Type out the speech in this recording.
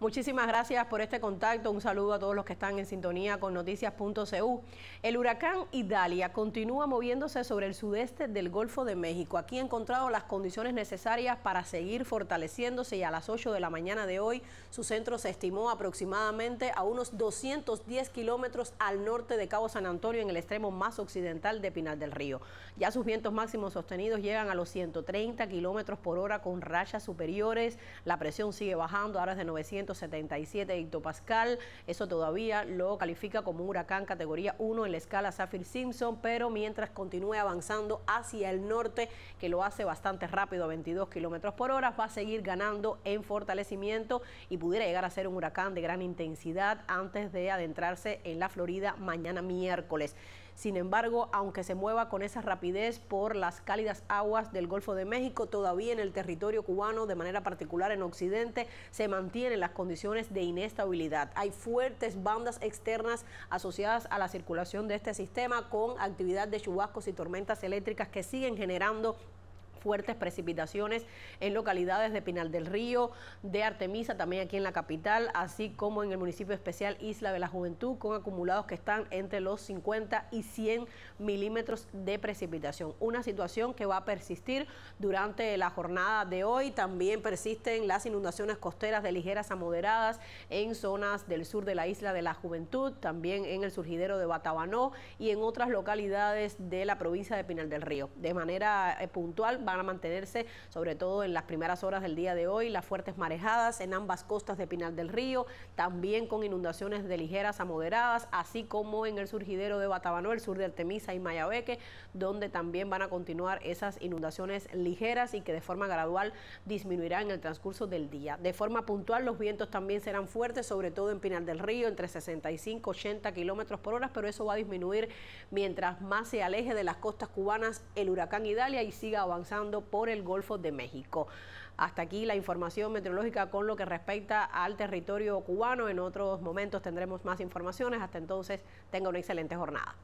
Muchísimas gracias por este contacto. Un saludo a todos los que están en sintonía con noticias.cu. El huracán Idalia continúa moviéndose sobre el sudeste del Golfo de México. Aquí ha encontrado las condiciones necesarias para seguir fortaleciéndose y a las 8 de la mañana de hoy su centro se estimó aproximadamente a unos 210 kilómetros al norte de Cabo San Antonio en el extremo más occidental de Pinal del Río. Ya sus vientos máximos sostenidos llegan a los 130 kilómetros por hora con rayas superiores. La presión sigue bajando, ahora es de 900 177 hectopascal. Eso todavía lo califica como un huracán categoría 1 en la escala Saffir-Simpson, pero mientras continúe avanzando hacia el norte, que lo hace bastante rápido, a 22 kilómetros por hora, va a seguir ganando en fortalecimiento y pudiera llegar a ser un huracán de gran intensidad antes de adentrarse en la Florida mañana miércoles. Sin embargo, aunque se mueva con esa rapidez por las cálidas aguas del Golfo de México, todavía en el territorio cubano, de manera particular en Occidente, se mantienen las condiciones de inestabilidad. Hay fuertes bandas externas asociadas a la circulación de este sistema con actividad de chubascos y tormentas eléctricas que siguen generando fuertes precipitaciones en localidades de Pinal del Río, de Artemisa, también aquí en la capital, así como en el municipio especial Isla de la Juventud, con acumulados que están entre los 50 y 100 milímetros de precipitación. Una situación que va a persistir durante la jornada de hoy. También persisten las inundaciones costeras de ligeras a moderadas en zonas del sur de la Isla de la Juventud, también en el surgidero de Batabanó y en otras localidades de la provincia de Pinal del Río. De manera eh, puntual, van a mantenerse, sobre todo en las primeras horas del día de hoy, las fuertes marejadas en ambas costas de Pinal del Río, también con inundaciones de ligeras a moderadas, así como en el surgidero de Batabanó, el sur de Artemisa y Mayabeque, donde también van a continuar esas inundaciones ligeras y que de forma gradual disminuirán en el transcurso del día. De forma puntual, los vientos también serán fuertes, sobre todo en Pinal del Río, entre 65 y 80 kilómetros por hora, pero eso va a disminuir mientras más se aleje de las costas cubanas el huracán Idalia y siga avanzando por el Golfo de México. Hasta aquí la información meteorológica con lo que respecta al territorio cubano. En otros momentos tendremos más informaciones. Hasta entonces, tenga una excelente jornada.